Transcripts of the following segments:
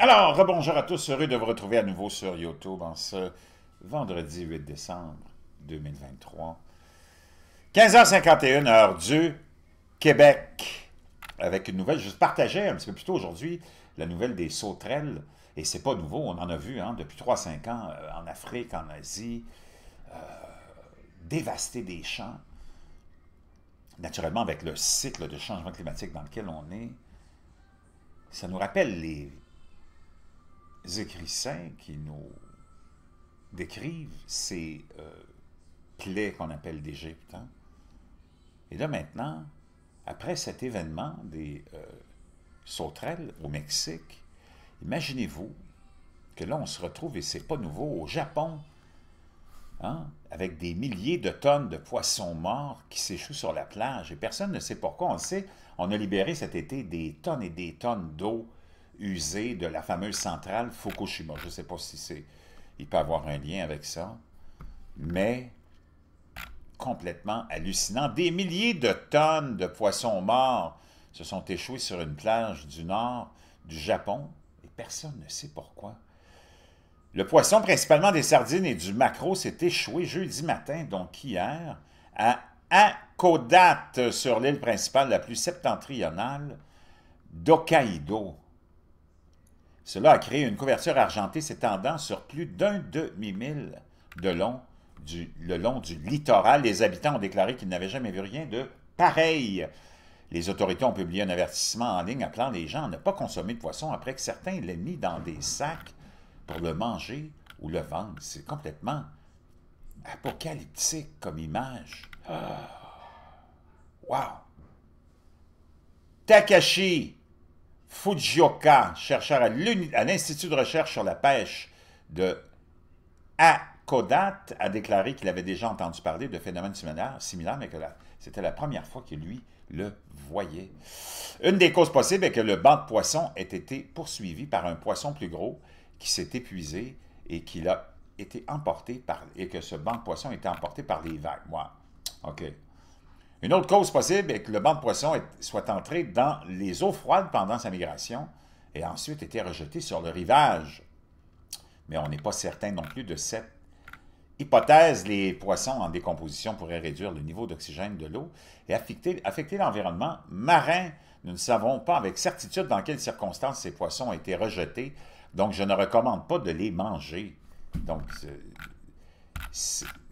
Alors, rebonjour à tous, heureux de vous retrouver à nouveau sur YouTube en ce vendredi 8 décembre 2023. 15h51, heure du Québec, avec une nouvelle, je partageais un petit peu plus tôt aujourd'hui, la nouvelle des sauterelles, et c'est pas nouveau, on en a vu hein, depuis 3-5 ans euh, en Afrique, en Asie, euh, dévaster des champs, naturellement avec le cycle de changement climatique dans lequel on est, ça nous rappelle les écrits saints qui nous décrivent ces euh, plaies qu'on appelle d'Égypte. Hein. Et là maintenant, après cet événement des euh, sauterelles au Mexique, imaginez-vous que là on se retrouve, et c'est pas nouveau, au Japon, hein, avec des milliers de tonnes de poissons morts qui s'échouent sur la plage. Et personne ne sait pourquoi. On sait, on a libéré cet été des tonnes et des tonnes d'eau usé de la fameuse centrale Fukushima. Je ne sais pas si c'est, il peut avoir un lien avec ça, mais complètement hallucinant. Des milliers de tonnes de poissons morts se sont échoués sur une plage du nord du Japon et personne ne sait pourquoi. Le poisson, principalement des sardines et du maquereau, s'est échoué jeudi matin, donc hier, à Akodate, sur l'île principale la plus septentrionale d'Hokkaido. Cela a créé une couverture argentée s'étendant sur plus d'un demi-mille de long le long du littoral. Les habitants ont déclaré qu'ils n'avaient jamais vu rien de pareil. Les autorités ont publié un avertissement en ligne appelant les gens à ne pas consommer de poisson après que certains l'aient mis dans des sacs pour le manger ou le vendre. C'est complètement apocalyptique comme image. Ah! Wow! Takashi! Fujioka, chercheur à l'Institut de recherche sur la pêche de Akodat, a déclaré qu'il avait déjà entendu parler de phénomènes similaires, mais que c'était la première fois que lui le voyait. Une des causes possibles est que le banc de poissons ait été poursuivi par un poisson plus gros qui s'est épuisé et qu'il a été emporté par et que ce banc de poissons a été emporté par les vagues. OK. Une autre cause possible est que le banc de poissons soit entré dans les eaux froides pendant sa migration et ensuite été rejeté sur le rivage. Mais on n'est pas certain non plus de cette hypothèse. Les poissons en décomposition pourraient réduire le niveau d'oxygène de l'eau et affecter, l'environnement marin. Nous ne savons pas avec certitude dans quelles circonstances ces poissons ont été rejetés, donc je ne recommande pas de les manger. Donc, euh,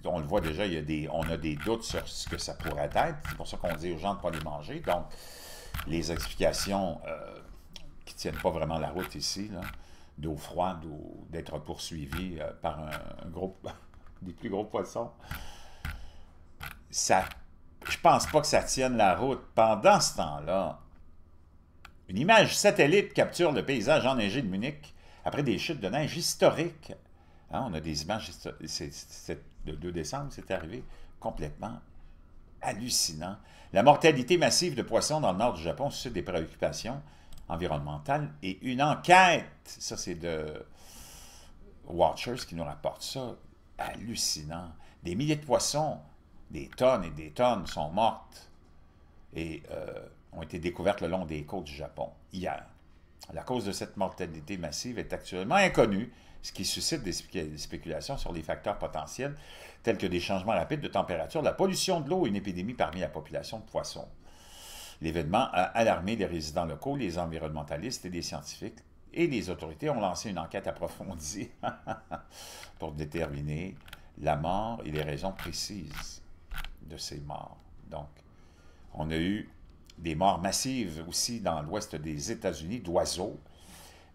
on le voit déjà, il y a des, on a des doutes sur ce que ça pourrait être. C'est pour ça qu'on dit aux gens de ne pas les manger. Donc, les explications euh, qui ne tiennent pas vraiment la route ici, d'eau froide ou d'être poursuivi euh, par un, groupe des plus gros poissons, ça, je pense pas que ça tienne la route. Pendant ce temps-là, une image satellite capture le paysage enneigé de Munich après des chutes de neige historiques. Hein, on a des images, c'est le 2 décembre, c'est arrivé complètement hallucinant. La mortalité massive de poissons dans le nord du Japon suscite des préoccupations environnementales et une enquête, ça c'est de Watchers qui nous rapporte ça, hallucinant. Des milliers de poissons, des tonnes et des tonnes sont mortes et euh, ont été découvertes le long des côtes du Japon hier. La cause de cette mortalité massive est actuellement inconnue, ce qui suscite des, spéculations sur des facteurs potentiels tels que des changements rapides de température, la pollution de l'eau et une épidémie parmi la population de poissons. L'événement a alarmé les résidents locaux, les environnementalistes et les scientifiques, et les autorités ont lancé une enquête approfondie pour déterminer la mort et les raisons précises de ces morts. Donc, on a eu des morts massives aussi dans l'ouest des États-Unis d'oiseaux,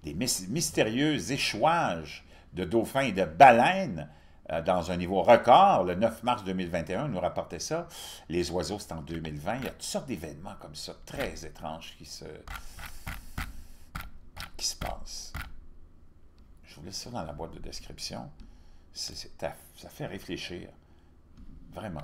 des mystérieux échouages de dauphins et de baleines euh, dans un niveau record. Le 9 mars 2021, nous rapportait ça. Les oiseaux, c'est en 2020. Il y a toutes sortes d'événements comme ça, très étranges, qui se, qui se passent. Je vous laisse ça dans la boîte de description. ça fait réfléchir. Vraiment.